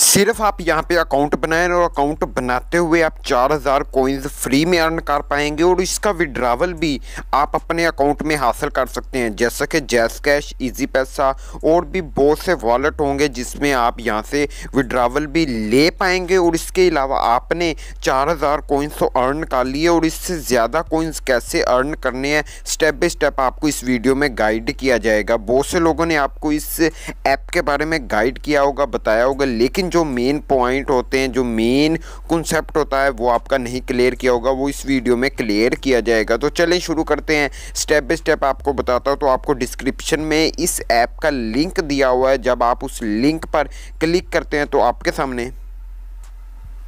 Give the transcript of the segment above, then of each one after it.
सिर्फ आप यहाँ पे अकाउंट बनाएं और अकाउंट बनाते हुए आप 4000 हज़ार कोइंस फ्री में अर्न कर पाएंगे और इसका विड्रावल भी आप अपने अकाउंट में हासिल कर सकते हैं जैसा कि जैस कैश ईजी पैसा और भी बहुत से वॉलेट होंगे जिसमें आप यहाँ से विड्रावल भी ले पाएंगे और इसके अलावा आपने 4000 हज़ार कोइंस तो अर्न कर लिए और इससे ज़्यादा कोइंस कैसे अर्न करने हैं स्टेप बाई स्टेप आपको इस वीडियो में गाइड किया जाएगा बहुत से लोगों ने आपको इस ऐप के बारे में गाइड किया होगा बताया होगा लेकिन लेकिन जो मेन पॉइंट होते हैं जो मेन कॉन्सेप्ट होता है वो आपका नहीं क्लियर किया होगा वो इस वीडियो में क्लियर किया जाएगा तो चलें शुरू करते हैं स्टेप बाई स्टेप आपको बताता हूँ तो आपको डिस्क्रिप्शन में इस ऐप का लिंक दिया हुआ है जब आप उस लिंक पर क्लिक करते हैं तो आपके सामने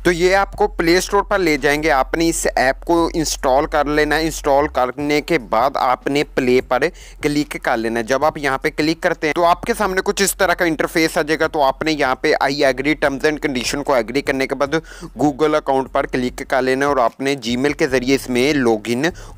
तो ये आपको प्ले स्टोर पर ले जाएंगे आपने इस ऐप को इंस्टॉल कर लेना है इंस्टॉल करने के बाद आपने प्ले पर क्लिक कर लेना है जब आप यहाँ पे क्लिक करते हैं तो आपके सामने कुछ इस तरह का इंटरफेस आ जाएगा तो आपने यहाँ पे I agree terms and condition को एग्री करने के बाद गूगल अकाउंट पर क्लिक कर लेना है और आपने जी के जरिए इसमें लॉग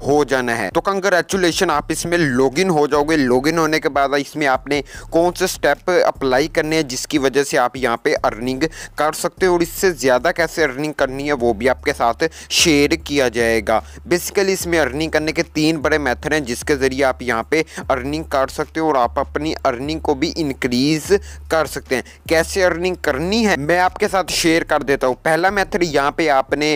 हो जाना है तो कंग्रेचुलेशन आप इसमें लॉग हो जाओगे लॉग होने के बाद इसमें आपने कौन से स्टेप अप्लाई करने हैं जिसकी वजह से आप यहाँ पे अर्निंग कर सकते हो और इससे ज़्यादा कैसे कैसे अर्निंग करनी है वो भी आपके साथ शेयर किया जाएगा बेसिकली इसमें अर्निंग करने के तीन बड़े मेथड हैं जिसके ज़रिए आप यहाँ पे अर्निंग कर सकते हो और आप अपनी अर्निंग को भी इंक्रीज कर सकते हैं कैसे अर्निंग करनी है मैं आपके साथ शेयर कर देता हूँ पहला मेथड यहाँ पे आपने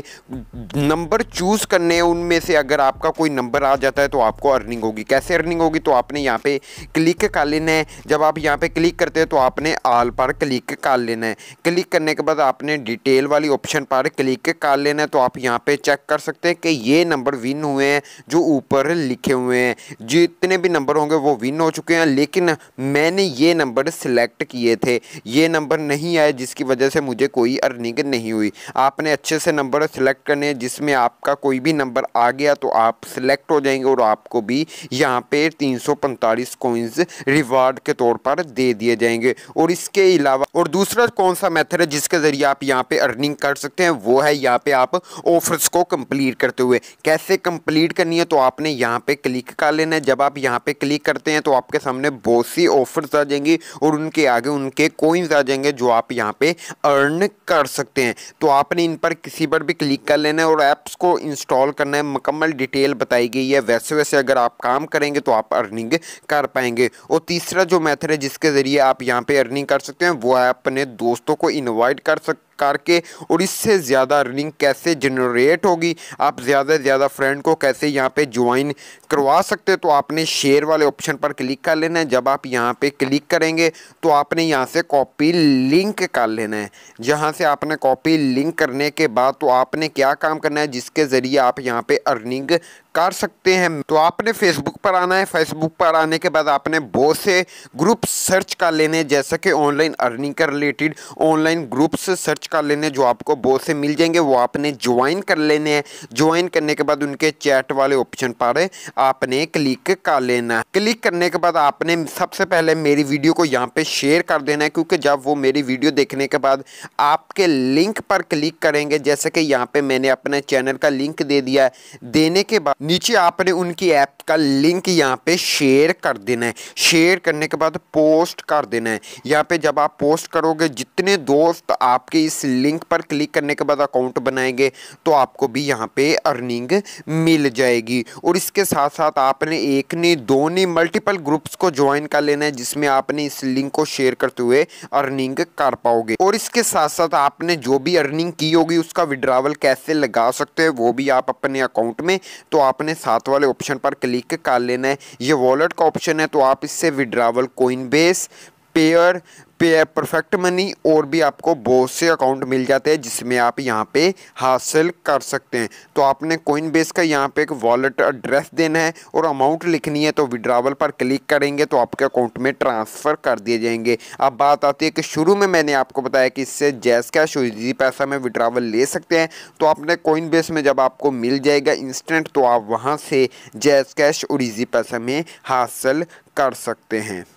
नंबर चूज़ करने हैं उनमें से अगर आपका कोई नंबर आ जाता है तो आपको अर्निंग होगी कैसे अर्निंग होगी तो आपने यहाँ पे क्लिक कर लेना है जब आप यहाँ पे क्लिक करते हैं तो आपने आल पर क्लिक कर लेना है क्लिक करने के बाद आपने डिटेल वाली ऑप्शन ऑप्शन पर क्लिक कर लेना तो आप यहाँ पे चेक कर सकते हैं कि ये नंबर विन हुए हैं जो ऊपर लिखे हुए हैं जितने भी नंबर होंगे वो विन हो चुके हैं लेकिन मैंने ये नंबर सिलेक्ट किए थे ये नंबर नहीं आए जिसकी वजह से मुझे कोई अर्निंग नहीं हुई आपने अच्छे से नंबर सेलेक्ट करने जिसमें आपका कोई भी नंबर आ गया तो आप सिलेक्ट हो जाएंगे और आपको भी यहाँ पे तीन सौ पैंतालीस रिवार्ड के तौर पर दे दिए जाएंगे और इसके अलावा और दूसरा कौन सा मेथड है जिसके ज़रिए आप यहाँ पे अर्निंग कर सकते हैं वो है यहाँ पे आप ऑफर्स को कंप्लीट करते हुए कैसे कंप्लीट करनी है तो आपने यहाँ पे क्लिक कर लेना है जब आप यहाँ पे क्लिक करते हैं तो आपके सामने बहुत सी ऑफर्स आ जाएंगी और उनके आगे उनके कोइंस आ जाएंगे जो आप यहाँ पे अर्न कर सकते हैं तो आपने इन पर किसी पर भी क्लिक कर लेना है और ऐप्स को इंस्टॉल करना है मुकम्मल डिटेल बताई गई है वैसे वैसे अगर आप काम करेंगे तो आप अर्निंग कर पाएंगे और तीसरा जो मैथड है जिसके ज़रिए आप यहाँ पे अर्निंग कर सकते हैं वो है अपने दोस्तों को इन्वाइट कर सकते करके और इससे ज़्यादा अर्निंग कैसे जनरेट होगी आप ज़्यादा से ज़्यादा फ्रेंड को कैसे यहाँ पे ज्वाइन करवा सकते तो आपने शेयर वाले ऑप्शन पर क्लिक कर लेना है जब आप यहाँ पे क्लिक करेंगे तो आपने यहाँ से कॉपी लिंक कर लेना है जहाँ से आपने कॉपी लिंक करने के बाद तो आपने क्या काम करना है जिसके ज़रिए आप यहाँ पे अर्निंग कर सकते हैं तो आपने फेसबुक पर आना है फेसबुक पर आने के बाद आपने बहुत से ग्रुप सर्च कर लेने जैसे कि ऑनलाइन अर्निंग के रिलेटेड ऑनलाइन ग्रुप्स सर्च कर लेने जो आपको बहुत से मिल जाएंगे वो आपने ज्वाइन कर लेने हैं ज्वाइन करने के बाद उनके चैट वाले ऑप्शन पर आपने क्लिक कर लेना क्लिक करने के बाद आपने सबसे पहले मेरी वीडियो को यहाँ पर शेयर कर देना है क्योंकि जब वो मेरी वीडियो देखने के बाद आपके लिंक पर क्लिक करेंगे जैसे कि यहाँ पर मैंने अपने चैनल का लिंक दे दिया है देने के बाद नीचे आपने उनकी ऐप का लिंक यहाँ पे शेयर कर देना है शेयर करने के बाद पोस्ट कर देना है यहाँ पे जब आप पोस्ट करोगे जितने दोस्त आपके इस लिंक पर क्लिक करने के बाद अकाउंट बनाएंगे तो आपको भी यहाँ पे अर्निंग मिल जाएगी और इसके साथ साथ आपने एक ने दो ने मल्टीपल ग्रुप्स को ज्वाइन कर लेना है जिसमें आपने इस लिंक को शेयर करते हुए अर्निंग कर पाओगे और इसके साथ साथ आपने जो भी अर्निंग की होगी उसका विड्रावल कैसे लगा सकते हैं वो भी आप अपने अकाउंट में तो आप आपने साथ वाले ऑप्शन पर क्लिक कर लेना है ये वॉलेट का ऑप्शन है तो आप इससे withdrawal Coinbase Payeer Payeer Perfect Money और भी आपको बहुत से अकाउंट मिल जाते हैं जिसमें आप यहाँ पे हासिल कर सकते हैं तो आपने कोइन बेस का यहाँ पे एक वॉलेट एड्रेस देना है और अमाउंट लिखनी है तो विड्रावल पर क्लिक करेंगे तो आपके अकाउंट में ट्रांसफ़र कर दिए जाएंगे अब बात आती है कि शुरू में मैंने आपको बताया कि इससे जैस कैश और इजी पैसा में विड्रावल ले सकते हैं तो आपने कोइन बेस में जब आपको मिल जाएगा इंस्टेंट तो आप वहाँ से जैस कैश और ईजी पैसा में हासिल कर सकते हैं